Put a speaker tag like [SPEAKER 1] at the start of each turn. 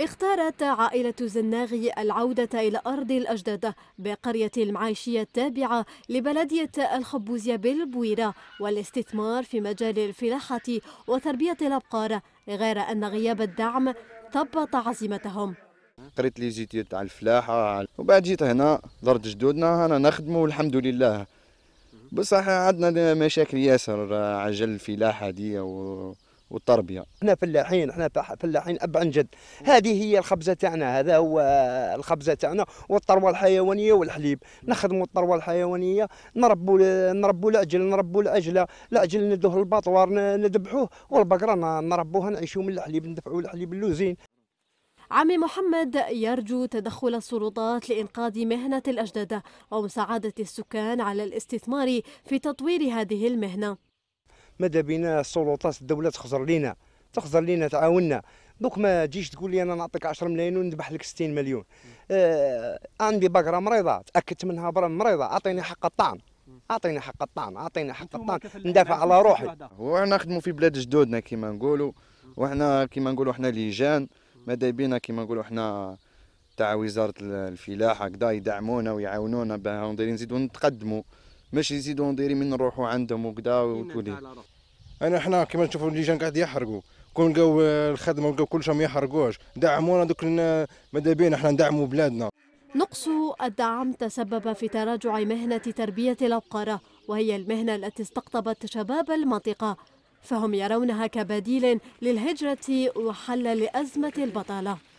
[SPEAKER 1] اختارت عائلة زناغي العودة إلى أرض الأجداد بقرية المعايشية التابعة لبلدية الخبوزية بالبويرة والاستثمار في مجال الفلاحة وتربية الأبقار غير أن غياب الدعم ثبط عزيمتهم
[SPEAKER 2] قريت لي جيتي تاع الفلاحة وبعد جيت هنا درت جدودنا أنا نخدمه والحمد لله بصح عندنا مشاكل ياسر عجل الفلاحة دي و والتربيه يعني.
[SPEAKER 3] احنا فلاحين احنا فلاحين اب عن جد هذه هي الخبزه تاعنا هذا هو الخبزه تاعنا والثروه الحيوانيه والحليب نخدموا الثروه الحيوانيه نربوا نربوا العجل نربوا العجله العجل ندوه للباطوار نذبحوه والبقره نربوها نعيشوا من الحليب ندفعوا الحليب اللوزين
[SPEAKER 1] عمي محمد يرجو تدخل السلطات لإنقاذ مهنة الأجداد ومساعدة السكان على الاستثمار في تطوير هذه المهنة
[SPEAKER 3] ماذا بينا السلطات الدوله تخزر لينا تخزر لينا تعاوننا دوك ما تجيش تقول لي انا نعطيك 10 ملايين ونذبح لك 60 مليون آه عندي بقره مريضه تاكدت منها برا مريضه اعطيني حق الطعن اعطيني حق الطعن اعطيني حق الطعن ندافع على روحي
[SPEAKER 2] وحنا نخدموا في بلاد جدودنا كما نقولوا وحنا كما نقولوا حنا ليجان ماذا بينا كما نقولوا حنا تاع وزاره الفلاحه هكذا يدعمونا ويعاونونا باه نزيدوا نتقدموا باش يزيدوا نديري من نروحوا عندهم وكذا وتولي انا حنا كما نشوفوا الليجان قاعد يحرقوا كون لقاو الخدمه ولقاو كلشي ما يحرقوش دعمونا دوك ماذا بينا حنا ندعموا بلادنا
[SPEAKER 1] نقص الدعم تسبب في تراجع مهنة تربية العبقرة وهي المهنة التي استقطبت شباب المنطقة فهم يرونها كبديل للهجرة وحل لأزمة البطالة